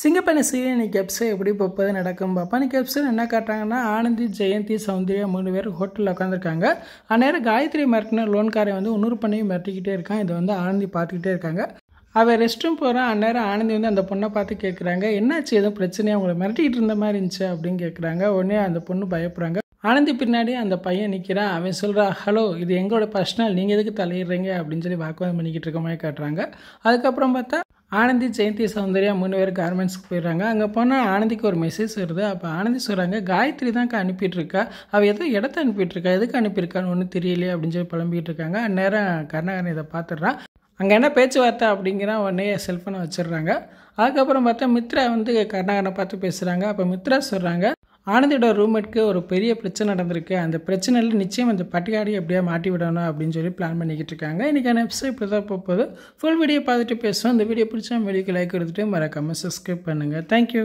சிங்கப்பெண்ணை சீரியனிக்கு episode எப்படி போப்பது நடக்கும் பப்பானிக்கு episode என்ன காட்டுறாங்கன்னா ஆனந்தி ஜெயந்தி சௌந்தர்யா மூணு பேர் ஹோட்டலில் உட்காந்துருக்காங்க அந்நேரம் காயத்ரி மிரட்டின லோன்காரை வந்து இன்னொரு பண்ணையும் மிரட்டிக்கிட்டே இருக்கான் இதை வந்து ஆனந்தி பார்த்துக்கிட்டே இருக்காங்க அவள் ரெஸ்ட் ரூம் போகிறான் அந்நேரம் ஆனந்தி வந்து அந்த பொண்ணை பார்த்து கேட்குறாங்க என்னாச்சு எதுவும் பிரச்சனையாக அவங்கள மிரட்டிகிட்டு இருந்த மாதிரி இருந்துச்சு அப்படின்னு கேட்குறாங்க உடனே அந்த பொண்ணு பயப்படுறாங்க ஆனந்தி பின்னாடி அந்த பையன் நிற்கிறான் அவன் சொல்கிறா ஹலோ இது எங்களோட பர்சனல் நீங்கள் எதுக்கு தலையிடுறீங்க அப்படின்னு சொல்லி வாக்குவாதம் பண்ணிக்கிட்டு இருக்க மாதிரி காட்டுறாங்க அதுக்கப்புறம் பார்த்தா ஆனந்தி ஜெயந்தி சௌந்தர்யா மூணு பேர் கார்மெண்ட்ஸ்க்கு போயிடுறாங்க அங்கே போனால் ஆனந்திக்கு ஒரு மெசேஜ் வருது அப்போ ஆனந்தி சொல்கிறாங்க காயத்ரி தான் அனுப்பிட்டுருக்கா அவள் எதோ இடத்த அனுப்பிட்டுருக்கா எதுக்கு அனுப்பியிருக்கான்னு ஒன்றும் தெரியலையே அப்படின்னு சொல்லி புலம்பிகிட்டு இருக்காங்க அந்நேரம் கருணாகரன் இதை பார்த்துட்றான் அங்கே என்ன பேச்சுவார்த்தை அப்படிங்கிற உடனே செல்ஃபோனை வச்சிடுறாங்க அதுக்கப்புறம் பார்த்தா மித்ரா வந்து கருணாகரனை பார்த்து பேசுகிறாங்க அப்போ மித்ரா சொல்கிறாங்க ஆனந்தியோட ரூம்மேட்க்கு ஒரு பெரிய பிரச்சனை நடந்திருக்கு அந்த பிரச்சனையில் நிச்சயம் அந்த பட்டியாடி எப்படியா மாட்டி விடணும் அப்படின்னு சொல்லி பிளான் பண்ணிக்கிட்டு இருக்காங்க இன்றைக்கான எபிசோட் இப்படி தான் போகுது ஃபுல் வீடியோ பார்த்துட்டு பேசுவோம் அந்த வீடியோ பிடிச்சா வீடியோக்கு லைக் கொடுத்துட்டு மறக்காமல் சப்ஸ்கிரைப் பண்ணுங்கள் தேங்க்யூ